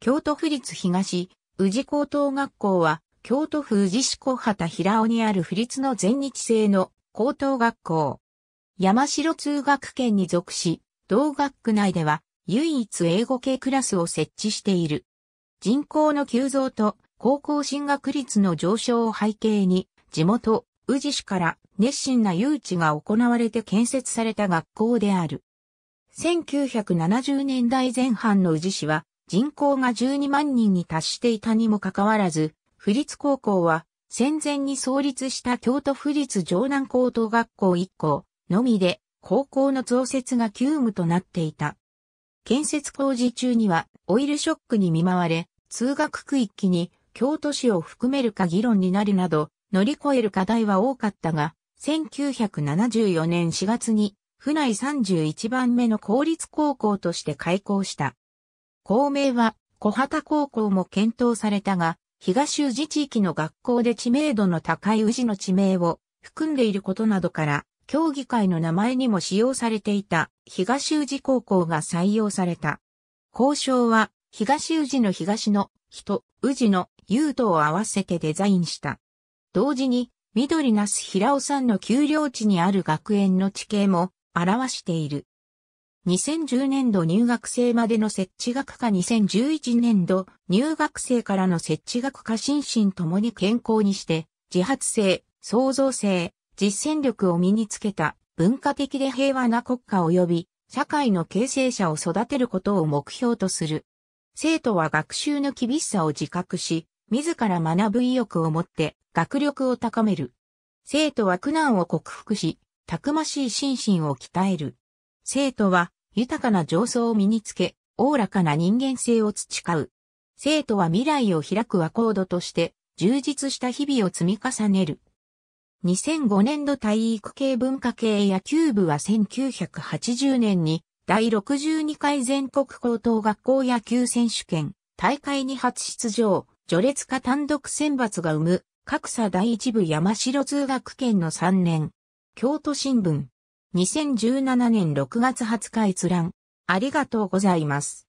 京都府立東、宇治高等学校は、京都府宇治市小畑平尾にある府立の全日制の高等学校。山城通学圏に属し、同学区内では唯一英語系クラスを設置している。人口の急増と高校進学率の上昇を背景に、地元、宇治市から熱心な誘致が行われて建設された学校である。1970年代前半の宇治市は、人口が12万人に達していたにもかかわらず、府立高校は戦前に創立した京都府立城南高等学校1校のみで高校の増設が急務となっていた。建設工事中にはオイルショックに見舞われ、通学区域に京都市を含めるか議論になるなど乗り越える課題は多かったが、1974年4月に府内31番目の公立高校として開校した。校名は小畑高校も検討されたが、東宇治地域の学校で知名度の高い宇治の地名を含んでいることなどから、競技会の名前にも使用されていた東宇治高校が採用された。交渉は東宇治の東の人、宇治の優斗を合わせてデザインした。同時に、緑なす平尾さんの丘陵地にある学園の地形も表している。2010年度入学生までの設置学科2011年度入学生からの設置学科心身ともに健康にして、自発性、創造性、実践力を身につけた文化的で平和な国家及び社会の形成者を育てることを目標とする。生徒は学習の厳しさを自覚し、自ら学ぶ意欲を持って学力を高める。生徒は苦難を克服し、たくましい心身を鍛える。生徒は豊かな情操を身につけ、おおらかな人間性を培う。生徒は未来を開くアコードとして、充実した日々を積み重ねる。2005年度体育系文化系野球部は1980年に第62回全国高等学校野球選手権大会に初出場、序列化単独選抜が生む格差第一部山城通学圏の3年。京都新聞2017年6月20日閲覧。ありがとうございます。